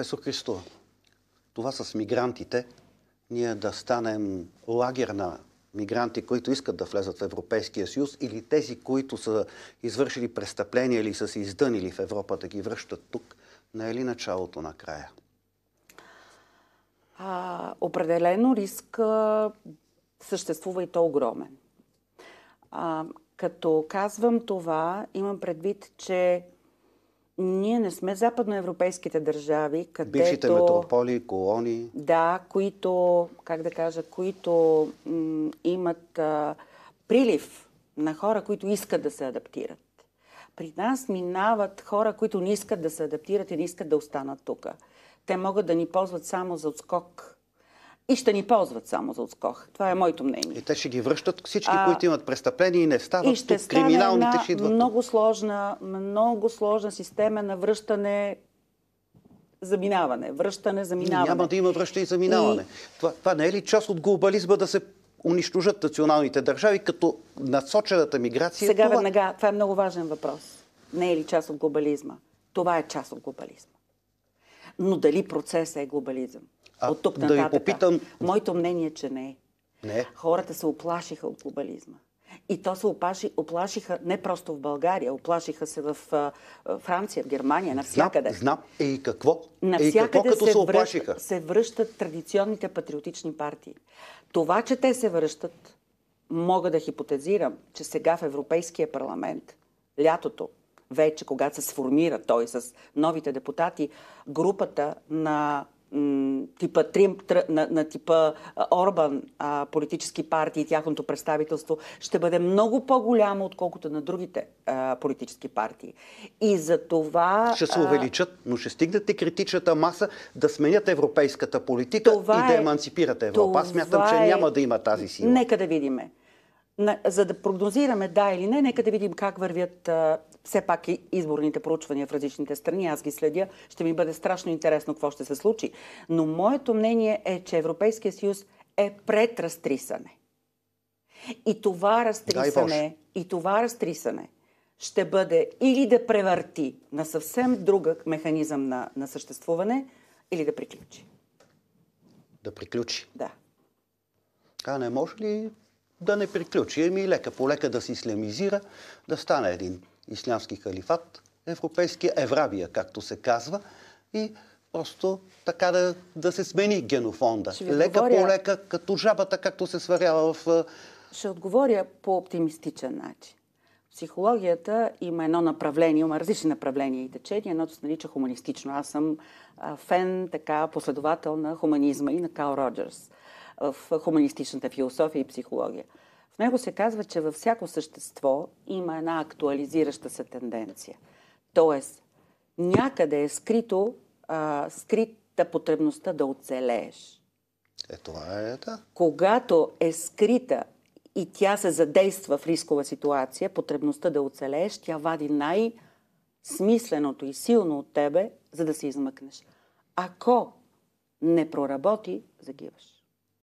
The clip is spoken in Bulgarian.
Професор Христо, това с мигрантите, ние да станем лагер на мигранти, които искат да влезат в Европейския съюз или тези, които са извършили престъпления или са се издънили в Европа да ги връщат тук, не е ли началото на края? А, определено риск съществува и то огромен. А, като казвам това, имам предвид, че ние не сме западноевропейските държави, където... Бившите метрополи, колони. Да, които, как да кажа, които м- имат а, прилив на хора, които искат да се адаптират. При нас минават хора, които не искат да се адаптират и не искат да останат тук. Те могат да ни ползват само за отскок и ще ни ползват само за отскох. Това е моето мнение. И те ще ги връщат всички, а, които имат престъпления и не стават и ще тук. Криминалните ще идват. Много сложна, много сложна система на връщане заминаване, връщане, заминаване. Няма да има връщане и заминаване. И... Това, това не е ли част от глобализма да се унищожат националните държави като насочената миграция? Сега това... Е веднага, това е много важен въпрос. Не е ли част от глобализма? Това е част от глобализма. Но дали процесът е глобализъм? От тук нататък. Да ви попитам... Моето мнение е, че не е. Не. Хората се оплашиха от глобализма. И то се оплаши, оплашиха не просто в България, оплашиха се в в Франция, в Германия, навсякъде. Знам, знам. Е, е, и какво? Навсякъде е и какво, като се, се оплашиха? Връщ, се връщат традиционните патриотични партии. Това, че те се връщат, мога да хипотезирам, че сега в Европейския парламент, лятото, вече, когато се сформира той с новите депутати, групата на типа Тримп, на, на типа Орбан а, политически партии и тяхното представителство ще бъде много по-голямо, отколкото на другите а, политически партии. И за това... Ще се увеличат, но ще стигнете критичната маса да сменят европейската политика това и да е- еманципирате Европа. Аз смятам, че е- няма да има тази сила. Нека да видиме за да прогнозираме да или не, нека да видим как вървят все пак и изборните проучвания в различните страни. Аз ги следя. Ще ми бъде страшно интересно какво ще се случи. Но моето мнение е, че Европейския съюз е пред разтрисане. И това разтрисане, и, и това разтрисане ще бъде или да превърти на съвсем друг механизъм на, на съществуване, или да приключи. Да приключи? Да. А не може ли да не приключи. Еми лека по лека да се ислямизира, да стане един ислямски халифат, европейския, Евравия, както се казва, и просто така да, да се смени генофонда. Лека отговоря... по лека, като жабата, както се сварява в... Ще отговоря по оптимистичен начин. психологията има едно направление, има различни направления и течения. Едното се нарича хуманистично. Аз съм фен, така, последовател на хуманизма и на Као Роджерс в хуманистичната философия и психология. В него се казва, че във всяко същество има една актуализираща се тенденция. Тоест, някъде е скрито, а, скрита потребността да оцелееш. Е, това е, да. Когато е скрита и тя се задейства в рискова ситуация, потребността да оцелееш, тя вади най-смисленото и силно от тебе, за да се измъкнеш. Ако не проработи, загиваш.